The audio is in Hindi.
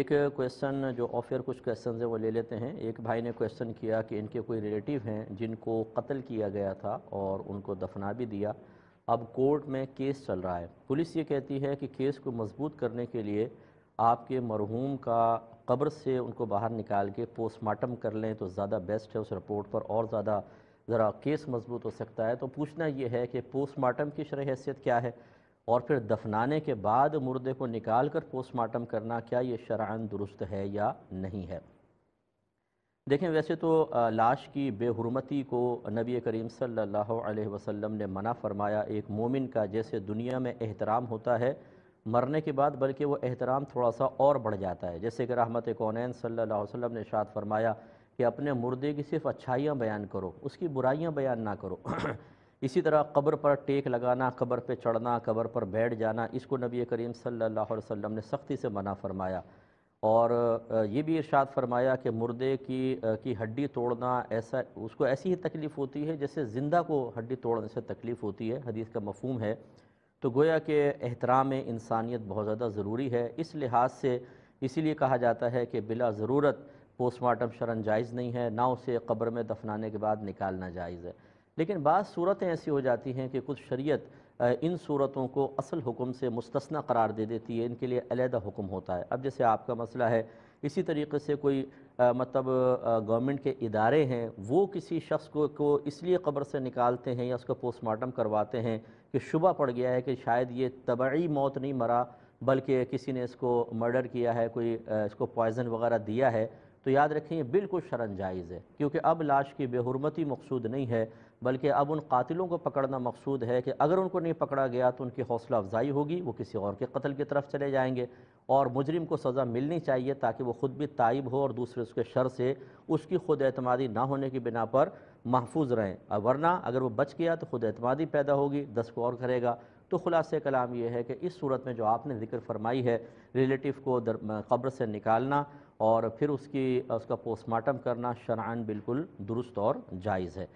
एक क्वेश्चन जो ऑफियर कुछ क्वेश्चन हैं वो ले लेते हैं एक भाई ने क्वेश्चन किया कि इनके कोई रिलेटिव हैं जिनको कत्ल किया गया था और उनको दफना भी दिया अब कोर्ट में केस चल रहा है पुलिस ये कहती है कि केस को मजबूत करने के लिए आपके मरहूम का कब्र से उनको बाहर निकाल के पोस्टमार्टम कर लें तो ज़्यादा बेस्ट है उस रिपोर्ट पर और ज़्यादा ज़रा केस मजबूत हो सकता है तो पूछना यह है कि पोस्टमार्टम की शरह हैसियत क्या है और फिर दफनाने के बाद मुर्दे को निकाल कर पोस्टमार्टम करना क्या ये शरा दुरुस्त है या नहीं है देखें वैसे तो लाश की बेहरमती को नबी करीम सल्लल्लाहु अलैहि वसल्लम ने मना फरमाया एक मोमिन का जैसे दुनिया में एहतराम होता है मरने के बाद बल्कि वो एहतराम थोड़ा सा और बढ़ जाता है जैसे कि रहमत कौन सल्ला वसम ने शाद फरमाया कि अपने मुर्दे की सिर्फ अच्छाइयाँ बयान करो उसकी बुराइयाँ बयान ना करो इसी तरह कब्र पर टेक लगाना कब्र पर चढ़ना कब्र पर बैठ जाना इसको नबी करीम सल्लल्लाहु अलैहि वसल्लम ने सख्ती से मना फरमाया और ये भी इरशाद फरमाया कि मुर्दे की की हड्डी तोड़ना ऐसा उसको ऐसी ही तकलीफ़ होती है जैसे ज़िंदा को हड्डी तोड़ने से तकलीफ़ होती है हदीस का मफहम है तो गोया कि एहतराम इंसानियत बहुत ज़्यादा ज़रूरी है इस लिहाज से इसीलिए कहा जाता है कि बिला ज़रूरत पोस्टमार्टम शरण जायज़ नहीं है ना उसे कब्र में दफनाने के बाद निकालना जायज़ है लेकिन बाद सूरतें ऐसी हो जाती हैं कि कुछ शरीयत इन सूरतों को असल हुक्म से मुस्तना करार दे देती है इनके लिए अलहदा हुक्म होता है अब जैसे आपका मसला है इसी तरीके से कोई आ, मतलब गवर्नमेंट के इदारे हैं वो किसी शख्स को को इसलिए कब्र से निकालते हैं या उसका पोस्टमार्टम करवाते हैं कि शुबह पड़ गया है कि शायद ये तबाही मौत नहीं मरा बल्कि किसी ने इसको मर्डर किया है कोई इसको पॉइज़न वगैरह दिया है तो याद रखें ये बिल्कुल शरण जायज़ है क्योंकि अब लाश की बेहरमती मकसूद नहीं है बल्कि अब उन कातिलों को पकड़ना मकसूद है कि अगर उनको नहीं पकड़ा गया तो उनकी हौसला अफजाई होगी वो किसी और के कत्ल की तरफ चले जाएंगे और मुजरिम को सज़ा मिलनी चाहिए ताकि वो ख़ुद भी ताइब हो और दूसरे उसके शर से उसकी खुद अतमादी ना होने की बिना पर महफूज रहें वरना अगर वो बच गया तो खुद अतमादी पैदा होगी दस को और करेगा तो ख़ुलास कलाम यह है कि इस सूरत में जो आपने जिक्र फरमाई है रिलेटिव को कब्र से निकालना और फिर उसकी उसका पोस्टमार्टम करना शरान बिल्कुल दुरुस्त और जायज़ है